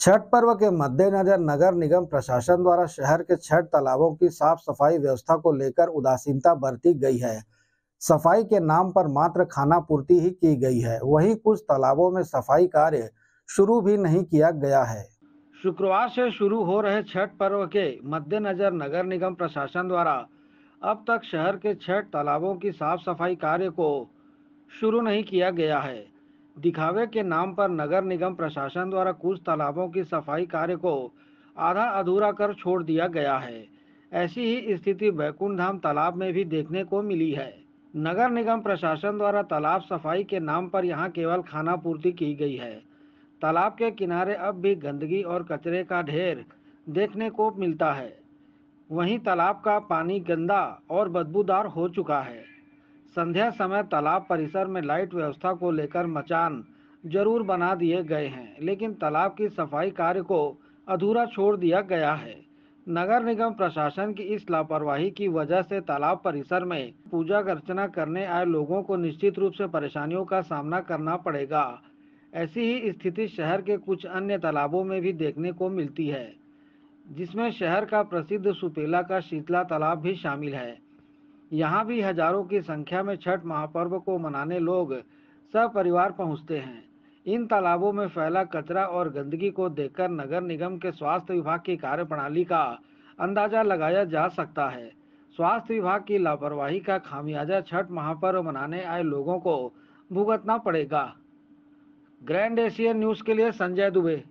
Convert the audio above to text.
छठ पर्व के मद्देनजर नगर निगम प्रशासन द्वारा शहर के छठ तालाबों की साफ सफाई व्यवस्था को लेकर उदासीनता बरती गई है सफाई के नाम पर मात्र खाना पूर्ति ही की गई है वहीं कुछ तालाबों में सफाई कार्य शुरू भी नहीं किया गया है शुक्रवार से शुरू हो रहे छठ पर्व के मद्देनजर नगर निगम प्रशासन द्वारा अब तक शहर के छठ तालाबों की साफ सफाई कार्य को शुरू नहीं किया गया है दिखावे के नाम पर नगर निगम प्रशासन द्वारा कुछ तालाबों की सफाई कार्य को आधा अधूरा कर छोड़ दिया गया है ऐसी ही स्थिति बैकुंठ धाम तालाब में भी देखने को मिली है नगर निगम प्रशासन द्वारा तालाब सफाई के नाम पर यहाँ केवल खाना पूर्ति की गई है तालाब के किनारे अब भी गंदगी और कचरे का ढेर देखने को मिलता है वहीं तालाब का पानी गंदा और बदबूदार हो चुका है संध्या समय तालाब परिसर में लाइट व्यवस्था को लेकर मचान जरूर बना दिए गए हैं लेकिन तालाब की सफाई कार्य को अधूरा छोड़ दिया गया है नगर निगम प्रशासन की इस लापरवाही की वजह से तालाब परिसर में पूजा अर्चना करने आए लोगों को निश्चित रूप से परेशानियों का सामना करना पड़ेगा ऐसी ही स्थिति शहर के कुछ अन्य तालाबों में भी देखने को मिलती है जिसमें शहर का प्रसिद्ध सुपेला का शीतला तालाब भी शामिल है यहाँ भी हजारों की संख्या में छठ महापर्व को मनाने लोग सपरिवार पहुँचते हैं इन तालाबों में फैला कचरा और गंदगी को देखकर नगर निगम के स्वास्थ्य विभाग की कार्यप्रणाली का अंदाजा लगाया जा सकता है स्वास्थ्य विभाग की लापरवाही का खामियाजा छठ महापर्व मनाने आए लोगों को भुगतना पड़ेगा ग्रैंड एशियन न्यूज के लिए संजय दुबे